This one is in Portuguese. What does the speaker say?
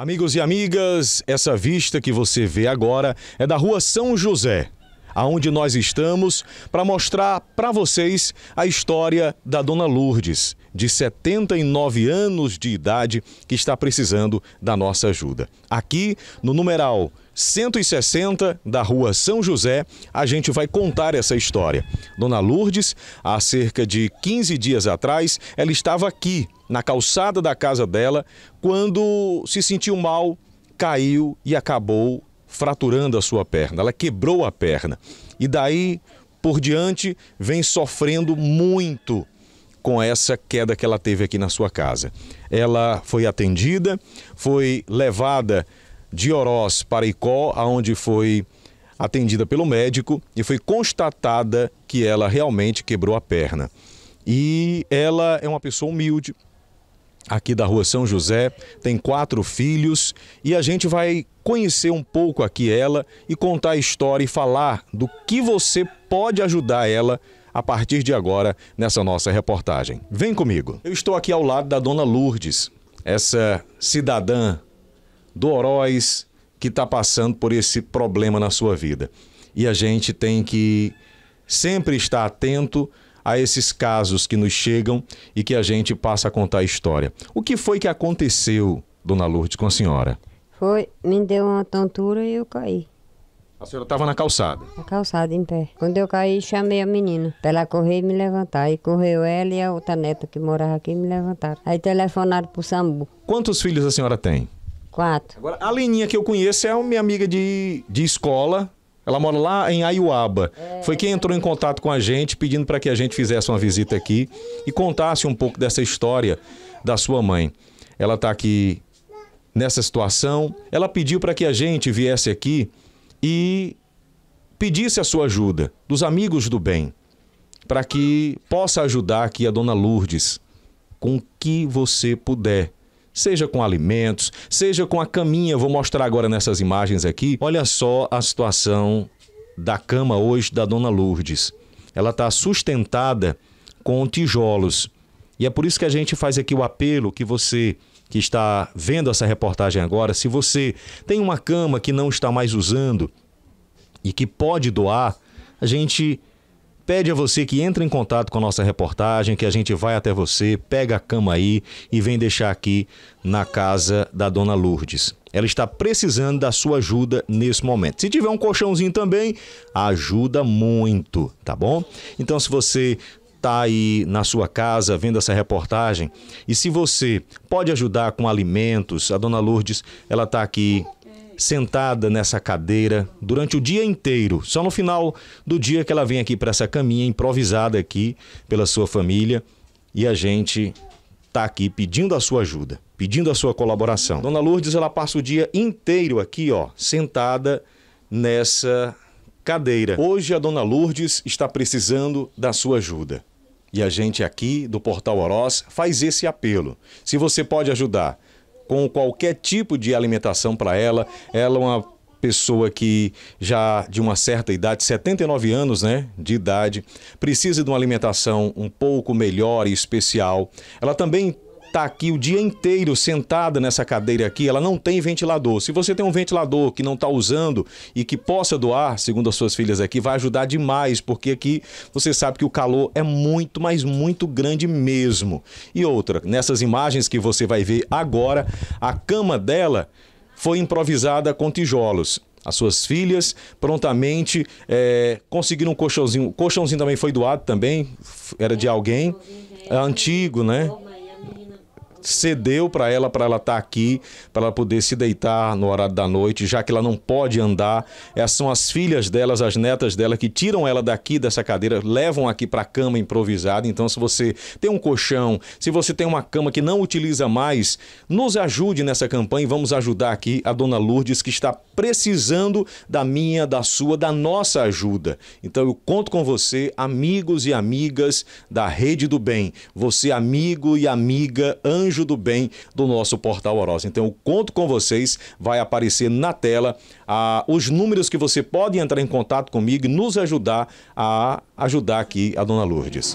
Amigos e amigas, essa vista que você vê agora é da Rua São José, aonde nós estamos, para mostrar para vocês a história da Dona Lourdes, de 79 anos de idade, que está precisando da nossa ajuda. Aqui no numeral 160 da Rua São José, a gente vai contar essa história. Dona Lourdes, há cerca de 15 dias atrás, ela estava aqui, na calçada da casa dela, quando se sentiu mal, caiu e acabou fraturando a sua perna, ela quebrou a perna. E daí por diante vem sofrendo muito com essa queda que ela teve aqui na sua casa. Ela foi atendida, foi levada de Oroz para Icó, aonde foi atendida pelo médico e foi constatada que ela realmente quebrou a perna. E ela é uma pessoa humilde, aqui da Rua São José, tem quatro filhos e a gente vai conhecer um pouco aqui ela e contar a história e falar do que você pode ajudar ela a partir de agora nessa nossa reportagem. Vem comigo. Eu estou aqui ao lado da dona Lourdes, essa cidadã do Oroz que está passando por esse problema na sua vida. E a gente tem que sempre estar atento a esses casos que nos chegam e que a gente passa a contar a história. O que foi que aconteceu, dona Lourdes, com a senhora? Foi, me deu uma tontura e eu caí. A senhora estava na calçada? Na calçada, em pé. Quando eu caí, chamei a menina para ela correr e me levantar. E correu ela e a outra neta que morava aqui me levantaram. Aí telefonaram pro Sambu Quantos filhos a senhora tem? Quatro. Agora, a Leninha que eu conheço é uma minha amiga de, de escola, ela mora lá em Aiuaba. É. Foi quem entrou em contato com a gente, pedindo para que a gente fizesse uma visita aqui e contasse um pouco dessa história da sua mãe. Ela está aqui nessa situação. Ela pediu para que a gente viesse aqui e pedisse a sua ajuda dos amigos do bem, para que possa ajudar aqui a dona Lourdes com o que você puder seja com alimentos, seja com a caminha. Vou mostrar agora nessas imagens aqui. Olha só a situação da cama hoje da dona Lourdes. Ela está sustentada com tijolos. E é por isso que a gente faz aqui o apelo que você que está vendo essa reportagem agora, se você tem uma cama que não está mais usando e que pode doar, a gente pede a você que entre em contato com a nossa reportagem, que a gente vai até você, pega a cama aí e vem deixar aqui na casa da dona Lourdes. Ela está precisando da sua ajuda nesse momento. Se tiver um colchãozinho também, ajuda muito, tá bom? Então, se você está aí na sua casa vendo essa reportagem e se você pode ajudar com alimentos, a dona Lourdes, ela está aqui sentada nessa cadeira durante o dia inteiro. Só no final do dia que ela vem aqui para essa caminha improvisada aqui pela sua família e a gente está aqui pedindo a sua ajuda, pedindo a sua colaboração. Dona Lourdes, ela passa o dia inteiro aqui, ó, sentada nessa cadeira. Hoje a Dona Lourdes está precisando da sua ajuda. E a gente aqui do Portal Oroz faz esse apelo. Se você pode ajudar, com qualquer tipo de alimentação para ela. Ela é uma pessoa que já de uma certa idade, 79 anos, né, de idade, precisa de uma alimentação um pouco melhor e especial. Ela também tá aqui o dia inteiro sentada nessa cadeira aqui, ela não tem ventilador. Se você tem um ventilador que não está usando e que possa doar, segundo as suas filhas aqui, vai ajudar demais, porque aqui você sabe que o calor é muito, mas muito grande mesmo. E outra, nessas imagens que você vai ver agora, a cama dela foi improvisada com tijolos. As suas filhas prontamente é, conseguiram um colchãozinho. O colchãozinho também foi doado também, era de alguém. É antigo, né? cedeu para ela, para ela estar tá aqui, para ela poder se deitar no horário da noite, já que ela não pode andar. Essas são as filhas delas, as netas dela, que tiram ela daqui dessa cadeira, levam aqui para a cama improvisada. Então, se você tem um colchão, se você tem uma cama que não utiliza mais, nos ajude nessa campanha e vamos ajudar aqui a dona Lourdes, que está precisando da minha, da sua, da nossa ajuda. Então, eu conto com você, amigos e amigas da Rede do Bem. Você, amigo e amiga, anjo Anjo do Bem do nosso portal Oroz. Então eu conto com vocês, vai aparecer na tela ah, os números que você pode entrar em contato comigo e nos ajudar a ajudar aqui a Dona Lourdes.